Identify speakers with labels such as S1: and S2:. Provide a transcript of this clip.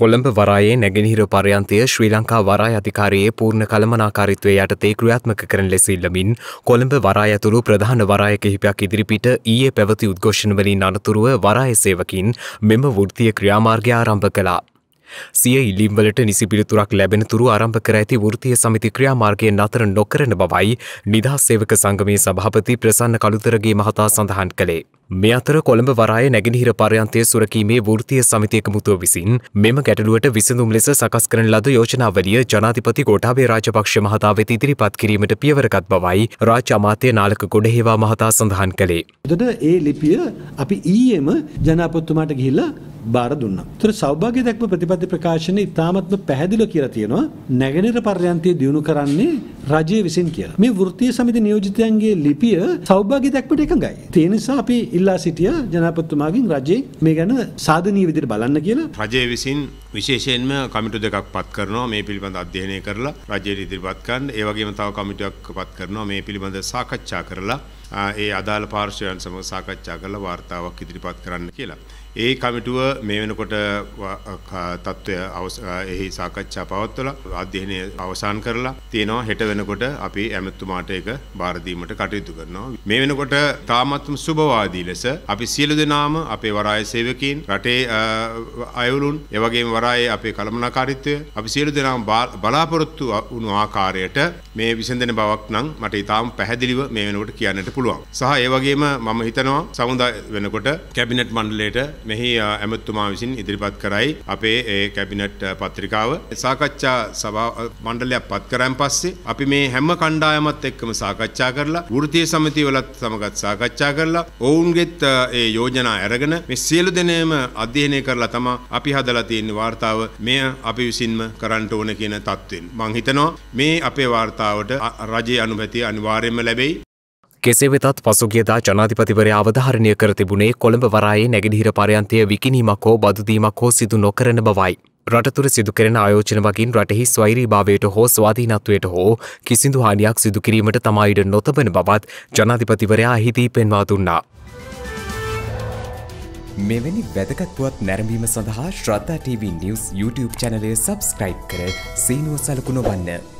S1: කොළඹ වරායේ නැගෙනහිර පරයන්තය ශ්‍රී ලංකා වරා අධිකාරයේ පූර්ණ කළමනාකාරිත්වය යටතේ ක්‍රියාත්මක කරන ලෙස ඉල්ලමින් කොළඹ වරා ඇතුළු ප්‍රධාන වරාය කිහිපයක් ඉදිරිපිට ඊයේ පැවති උද්ඝෝෂණවලින් අනතුරුව වරාය සේවකින් මෙම වෘත්තීය ක්‍රියාමාර්ගය ආරම්භ කළා. සිය ඉල්ලිම්වලට නිසි පිළිතුරක් ලැබෙන තුරු ආරම්භ කර ඇති වෘතිය සමිති ක්‍රියාමාර්ගය නතර නොකරන බවයි නිදහස් සේවක සංගමයේ සභාපති ප්‍රසන්න කළුතරගේ මහතා සඳහන් කළේ. මේ අතර කොළඹ වරාය නැගෙනහිර පරයන්තය සුරකීමේ වෘතිය සමිතියක මුතුව විසින් මෙම ගැටලුවට විසඳුම් ලෙස සකස් කරන ලද යෝජනාවලිය ජනාධිපති ගෝඨාභය රාජපක්ෂ මහතා වෙත ඉදිරිපත් කිරීමට පියවරගත් බවයි රාජ්‍ය අමාත්‍ය නාලක ගොඩහේවා මහතා සඳහන් කළේ.
S2: දට ඒ ලිපිය අපි ඊයේම ජනාපොත්තුමාට ගිහිල්ලා බාර දුන්නා. ඒතර සෞභාග්‍ය දක්ම ප්‍රතිපත්ති ප්‍රකාශනයේ ඉතාමත්ම පැහැදිලිව කියලා තියෙනවා නැගෙනහිර පර්යන්තය දිනු කරන්නේ රජය විසින් කියලා. මේ වෘත්තීය සමිති නියෝජිතයන්ගේ ලිපිය සෞභාග්‍ය දක්මට එකඟයි. ඒ නිසා අපි ඉල්ලා සිටිය ජනාධිපතිතුමාගෙන් රජයේ මේ ගැන සාධනීය විදිහට බලන්න කියලා
S3: රජය විසින් විශේෂයෙන්ම කමිටු දෙකක් පත් කරනවා මේ පිළිබඳ අධ්‍යයනය කරලා රජයට ඉදිරිපත් කරන්න. ඒ වගේම තව කමිටුවක් පත් කරනවා මේ පිළිබඳ සාකච්ඡා කරලා ඒ අදාළ පාර්ශවයන් සමග සාකච්ඡා කරලා වාර්තාවක් ඉදිරිපත් කරන්න කියලා. ඒ කමිටුව මේ වෙනකොට තත්ත්වය එහි සාකච්ඡා පවත්වලා අධ්‍යයනය අවසන් කරලා තියෙනවා හෙට වෙනකොට අපි ඇමතුමාට ඒක බාර දීමට කටයුතු කරනවා. මේ වෙනකොට තාමත්ම සුබවාදී ලෙස අපි සියලු දෙනාම අපේ වරාය සේවකීන් රටේ අයවලුන් ඒ වගේම වරායේ අපේ කළමනාකාරීත්වය අපි සියලු දෙනාම බලාපොරොත්තු වුණු ආකාරයට මේ විසඳන බවක් නම් මට ඊටාම් පැහැදිලිව මේ වෙනකොට කියන්නට පුළුවන්. සහ ඒ වගේම මම හිතනවා සමුදා වෙනකොට කැබිනට් මණ්ඩලයට මෙහි ඇමතුමා විසින් ඉදිරිපත් කරයි අපේ ඒ කැබිනට් පත්‍රිකාව. සාකච්ඡා සභා මණ්ඩලයක් පත් කරාන් පස්සේ අපි මේ හැම කණ්ඩායමත් එක්කම සාකච්ඡා කරලා වෘත්තීය සමිතිය වලත් සමගත් සාකච්ඡා කරලා ඔවුන්ගෙත් ඒ යෝජනා අරගෙන මේ සියලු දෙනේම අධ්‍යයනය කරලා තමයි අපි හදලා තියෙන වාර්තාව මෙය අපි විසින්ම කරන්න ඕන කියන තත්ත්වෙන්. මං හිතනවා මේ අපේ වාර්තාවට රජයේ අනුමැතිය අනිවාර්යයෙන්ම ලැබෙයි.
S1: කෙසේ වෙතත් පසුගියදා ජනාධිපතිවරයාව ධාරණය කර තිබුණේ කොළඹ වරායේ නැගිහිර පරයන්තය විකිනීමක් හෝ බදුදීමක් හෝ සිදු නොකරන බවයි. රටතුර සිදුකරන ආයෝචන වගින් රටෙහි ස්වෛරීභාවයට හෝ ස්වාධීනත්වයට හෝ කිසිදු හානියක් සිදුකිරීමට තමයිඩ නොතබන බවත් ජනාධිපතිවරයා හිදී පෙන්වා දුන්නා. මෙවැනි වැදගත්වත් නැරඹීම සඳහා ශ්‍රද්ධා TV නිවස් YouTube චැනලය සබස්ක්‍රයිබ් කර සීනුව සලකු නොබන්න.